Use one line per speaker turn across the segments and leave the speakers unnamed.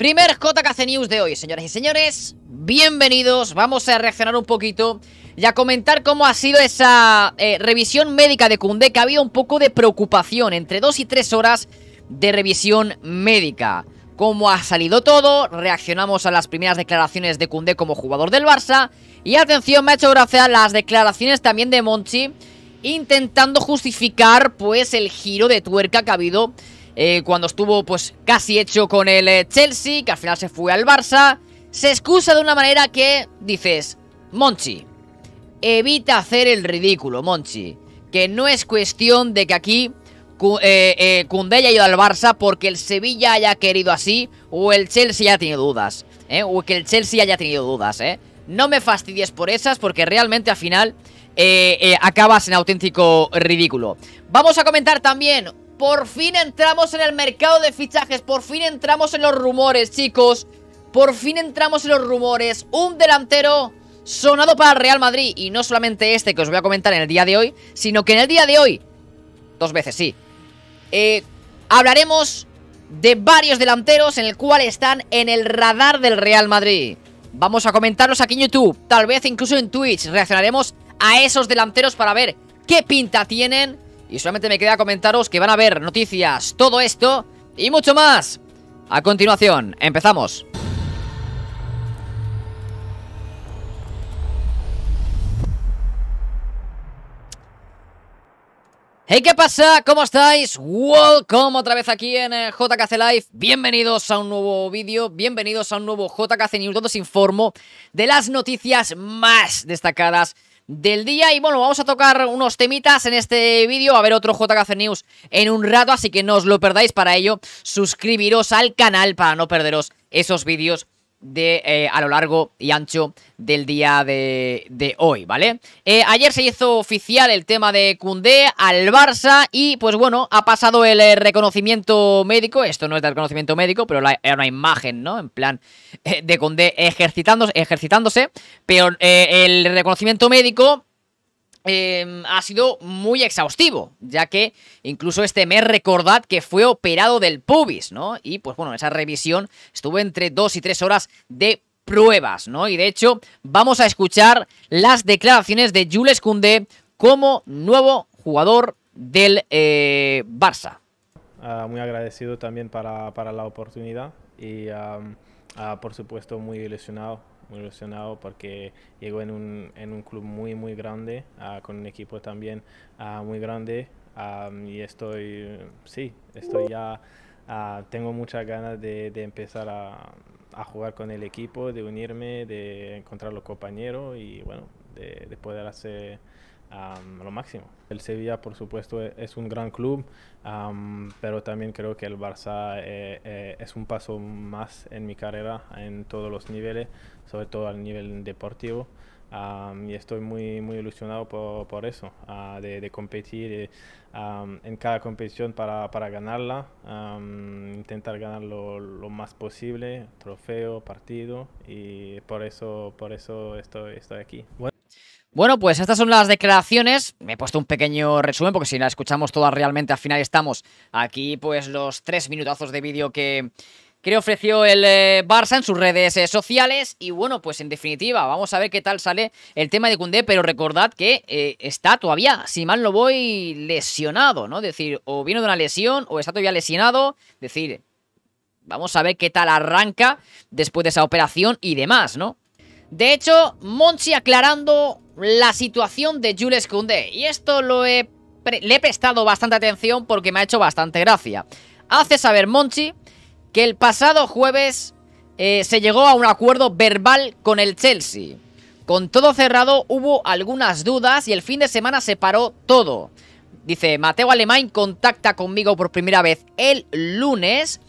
Primer JKC News de hoy, señoras y señores. Bienvenidos. Vamos a reaccionar un poquito y a comentar cómo ha sido esa eh, revisión médica de Kundé. que ha habido un poco de preocupación, entre dos y tres horas de revisión médica. Cómo ha salido todo, reaccionamos a las primeras declaraciones de Kundé como jugador del Barça. Y atención, me ha hecho gracia las declaraciones también de Monchi, intentando justificar pues el giro de tuerca que ha habido eh, cuando estuvo pues casi hecho con el eh, Chelsea, que al final se fue al Barça, se excusa de una manera que dices, Monchi, evita hacer el ridículo, Monchi, que no es cuestión de que aquí eh, eh haya ido al Barça porque el Sevilla haya querido así o el Chelsea haya tenido dudas, o que el Chelsea haya tenido dudas, No me fastidies por esas porque realmente al final acabas en auténtico ridículo. Vamos a comentar también por fin entramos en el mercado de fichajes. Por fin entramos en los rumores, chicos. Por fin entramos en los rumores. Un delantero sonado para el Real Madrid. Y no solamente este que os voy a comentar en el día de hoy, sino que en el día de hoy, dos veces sí, eh, hablaremos de varios delanteros en el cual están en el radar del Real Madrid. Vamos a comentarlos aquí en YouTube, tal vez incluso en Twitch. Reaccionaremos a esos delanteros para ver qué pinta tienen y solamente me queda comentaros que van a ver noticias, todo esto y mucho más. A continuación, empezamos. Hey, ¿qué pasa? ¿Cómo estáis? Welcome otra vez aquí en eh, JKC Live. Bienvenidos a un nuevo vídeo, bienvenidos a un nuevo JKC News, donde os informo de las noticias más destacadas del día. Y bueno, vamos a tocar unos temitas en este vídeo. A ver otro JKC News en un rato, así que no os lo perdáis. Para ello, suscribiros al canal para no perderos esos vídeos de, eh, a lo largo y ancho del día de, de hoy, ¿vale? Eh, ayer se hizo oficial el tema de Cundé al Barça y pues bueno, ha pasado el eh, reconocimiento médico, esto no es del reconocimiento médico, pero era una imagen, ¿no? En plan de Cundé ejercitándose, ejercitándose pero el reconocimiento médico Em, ha sido muy exhaustivo, ya que incluso este mes recordad que fue operado del pubis, ¿no? Y pues bueno, esa revisión estuvo entre dos y tres horas de pruebas, ¿no? Y de hecho, vamos a escuchar las declaraciones de Jules Koundé como nuevo
jugador del eh, Barça. Ah, muy agradecido también para, para la oportunidad y, ah, por supuesto, muy ilusionado muy ilusionado porque llego en un, en un club muy, muy grande, ah, con un equipo también ah, muy grande. y estoy, sí, estoy ya, ah, tengo muchas ganas de, empezar a, jugar con el equipo, de unirme, de encontrar los compañeros y bueno, de poder hacer lo máximo. El Sevilla, por supuesto, e, es un gran club, pero también creo que el Barça eh, eh, es un paso más en mi carrera en todos los niveles, sobre todo al nivel deportivo. y estoy muy, muy ilusionado por, por eso, ah, de, de, competir eh, en cada competición para, para ganarla, intentar ganar lo, lo, más posible, trofeo, partido, y por eso, por eso estoy, estoy aquí. Bueno.
Bueno, pues estas son las declaraciones. Me he puesto un pequeño resumen porque si las escuchamos todas realmente al final estamos aquí pues los tres minutazos de vídeo que, que ofreció el eh, Barça en sus redes eh, sociales. Y bueno, pues en definitiva, vamos a ver qué tal sale el tema de Cundé, pero recordad que eh, está todavía, si mal no voy, lesionado, ¿no? Es decir, o vino de una lesión o está todavía lesionado. Es decir, vamos a ver qué tal arranca después de esa operación y demás, ¿no? De hecho, Monchi aclarando la situación de Jules Koundé. Y esto lo le he prestado bastante atención porque me ha hecho bastante gracia. Hace saber Monchi que el pasado jueves eh, se llegó a un acuerdo verbal con el Chelsea. Con todo cerrado hubo algunas dudas y el fin de semana se paró todo. Dice, Mateo Alemán contacta conmigo por primera vez el lunes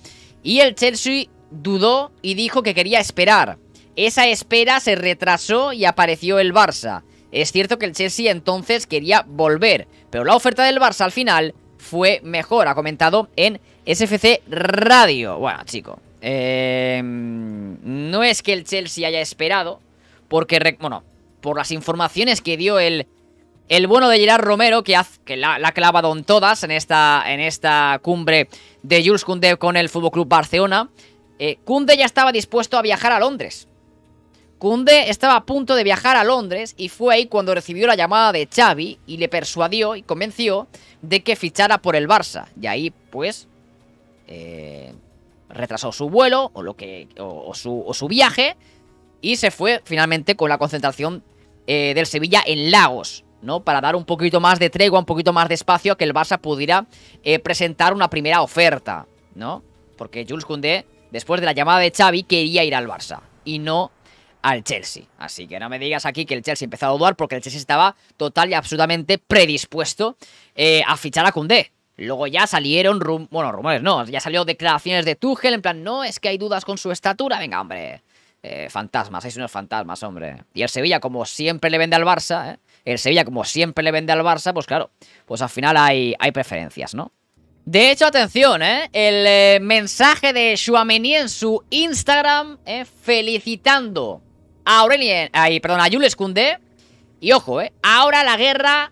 y el Chelsea dudó y dijo que quería esperar. Esa espera se retrasó y apareció el Barça. Es cierto que el Chelsea entonces quería volver, pero la oferta del Barça al final fue mejor, ha comentado en SFC Radio. Bueno, chico, em, no es que el Chelsea haya esperado, porque, bueno, por las informaciones que dio el, el bueno de Gerard Romero, que, que la, ha clavado en todas en esta, en esta cumbre de Jules Koundé con el Fútbol Club Barcelona, eh, ya estaba dispuesto a viajar a Londres. Cunde estaba a punto de viajar a Londres y fue ahí cuando recibió la llamada de Xavi y le persuadió y convenció de que fichara por el Barça. Y ahí, pues, eh, retrasó su vuelo o, lo que, o, su, viaje y se fue finalmente con la concentración eh, del Sevilla en Lagos. ¿no? Para dar un poquito más de tregua, un poquito más de espacio a que el Barça pudiera eh, presentar una primera oferta, ¿no? Porque Jules Koundé, después de la llamada de Xavi, quería ir al Barça y no al Chelsea. Así que no me digas aquí que el Chelsea empezó a dudar porque el Chelsea estaba total y absolutamente predispuesto eh, a fichar a Kundé. Luego ya salieron, rum bueno, rumores no, ya salió declaraciones de Tuchel en plan, no, es que hay dudas con su estatura, venga, hombre. Eh, fantasmas, hay unos fantasmas, hombre. Y el Sevilla, como siempre le vende al Barça, ¿eh? el Sevilla, como siempre le vende al Barça, pues claro, pues al final hay, hay preferencias, ¿no? De hecho, atención, ¿eh? el eh, mensaje de en su Instagram eh, felicitando a Aurelien, perdón, a Jules Y ojo, ¿eh? Ahora la guerra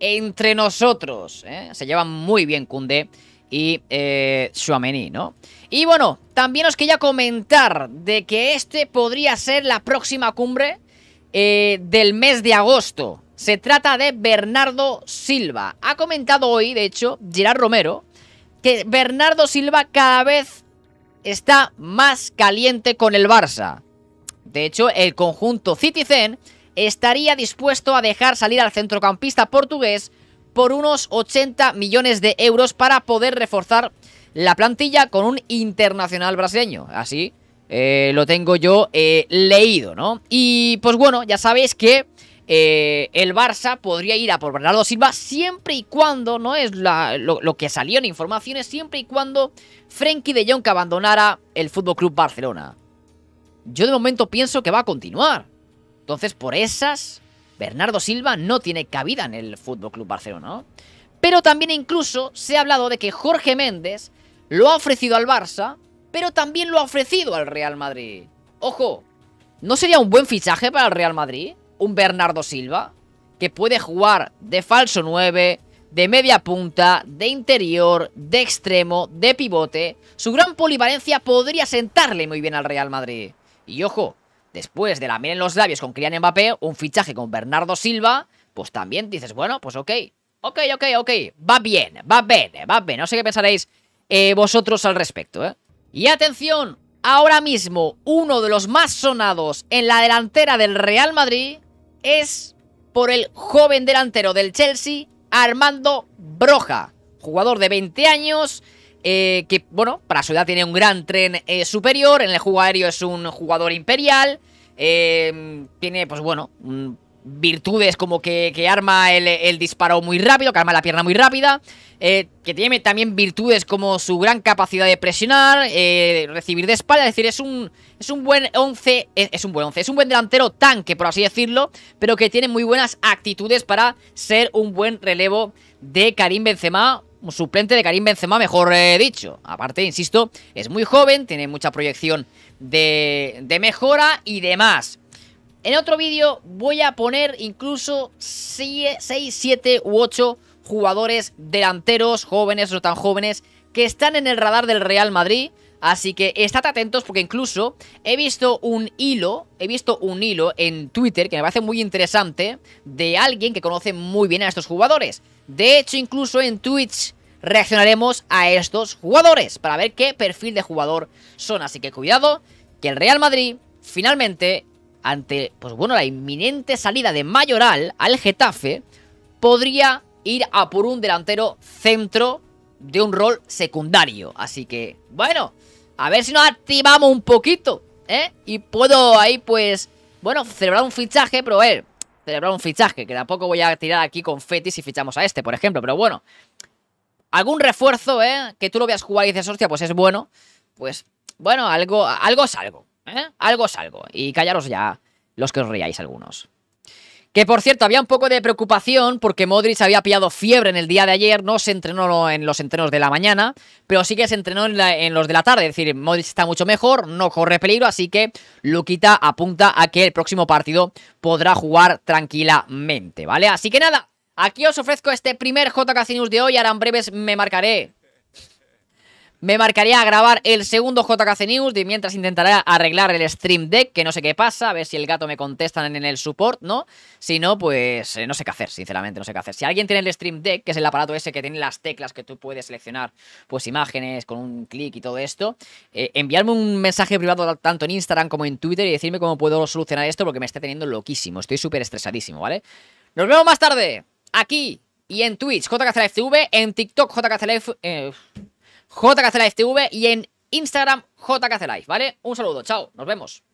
entre nosotros. Eh. Se llevan muy bien cunde y eh, Suamení, ¿no? Y bueno, también os quería comentar de que este podría ser la próxima cumbre eh, del mes de agosto. Se trata de Bernardo Silva. Ha comentado hoy, de hecho, Gerard Romero, que Bernardo Silva cada vez está más caliente con el Barça. De hecho, el conjunto Citizen estaría dispuesto a dejar salir al centrocampista portugués por unos 80 millones de euros para poder reforzar la plantilla con un internacional brasileño. Así eh, lo tengo yo eh, leído, ¿no? Y pues bueno, ya sabéis que eh, el Barça podría ir a por Bernardo Silva siempre y cuando, no es lo, que salió en informaciones, siempre y cuando Frenkie de Jong abandonara el Fútbol Club Barcelona yo de momento pienso que va a continuar. Entonces, por esas, Bernardo Silva no tiene cabida en el Fútbol Club Barcelona. Pero también incluso se ha hablado de que Jorge Méndez lo ha ofrecido al Barça, pero también lo ha ofrecido al Real Madrid. Ojo, ¿no sería un buen fichaje para el Real Madrid? Un Bernardo Silva que puede jugar de falso 9, de media punta, de interior, de extremo, de pivote. Su gran polivalencia podría sentarle muy bien al Real Madrid. Y ojo, después de la miel en los labios con Kylian Mbappé, un fichaje con Bernardo Silva, pues también dices, bueno, pues ok, ok, ok, ok, va bien, va bien, va bien. No sé qué pensaréis eh, vosotros al respecto, ¿eh? Y atención, ahora mismo uno de los más sonados en la delantera del Real Madrid es por el joven delantero del Chelsea, Armando Broja, jugador de 20 años eh, que, bueno, para su edad tiene un gran tren eh, superior, en el juego aéreo es un jugador imperial, eh, tiene, pues bueno, virtudes como que, arma el, disparo muy rápido, que arma la pierna muy rápida, que tiene también virtudes como su gran capacidad de presionar, recibir de espalda, es decir, es un, es un buen 11, es, es, un buen 11, es un buen delantero tanque, por así decirlo, pero que tiene muy buenas actitudes para ser un buen relevo de Karim Benzema suplente de Karim Benzema, mejor eh, dicho. Aparte, insisto, es muy joven, tiene mucha proyección de, de mejora y demás. En otro vídeo voy a poner incluso 6, 7 u 8 jugadores delanteros, jóvenes o tan jóvenes, que están en el radar del Real Madrid. Así que estad atentos porque incluso he visto un hilo, he visto un hilo en Twitter que me parece muy interesante de alguien que conoce muy bien a estos jugadores. De hecho, incluso en Twitch reaccionaremos a estos jugadores para ver qué perfil de jugador son. Así que cuidado, que el Real Madrid finalmente, ante pues bueno, la inminente salida de Mayoral al Getafe, podría ir a por un delantero centro de un rol secundario. Así que, bueno, a ver si nos activamos un poquito, ¿eh? Y puedo ahí, pues, bueno, celebrar un fichaje, pero a ver, celebrar un fichaje, que tampoco voy a tirar aquí Con fetis si fichamos a este, por ejemplo, pero bueno. Algún refuerzo, ¿eh? Que tú lo veas jugar y dices, hostia, pues es bueno. Pues, bueno, algo, algo es algo, ¿eh? Algo es algo. Y callaros ya los que os riáis algunos. Que por cierto, había un poco de preocupación porque Modric había pillado fiebre en el día de ayer, no se entrenó en los entrenos de la mañana, pero sí que se entrenó en, los de la tarde. Es decir, Modric está mucho mejor, no corre peligro, así que Luquita apunta a que el próximo partido podrá jugar tranquilamente, ¿vale? Así que nada, aquí os ofrezco este primer JK News de hoy, ahora en breves me marcaré me marcaría a grabar el segundo JKC News y mientras intentaré arreglar el Stream Deck, que no sé qué pasa, a ver si el gato me contesta en el support, ¿no? Si no, pues eh, no sé qué hacer, sinceramente, no sé qué hacer. Si alguien tiene el Stream Deck, que es el aparato ese que tiene las teclas que tú puedes seleccionar, pues imágenes con un clic y todo esto, eh, enviarme un mensaje privado tanto en Instagram como en Twitter y decirme cómo puedo solucionar esto porque me está teniendo loquísimo, estoy súper estresadísimo, ¿vale? Nos vemos más tarde, aquí y en Twitch, TV en TikTok, JKCLF... Eh, JKCLive TV y en Instagram live ¿vale? Un saludo, chao, nos vemos.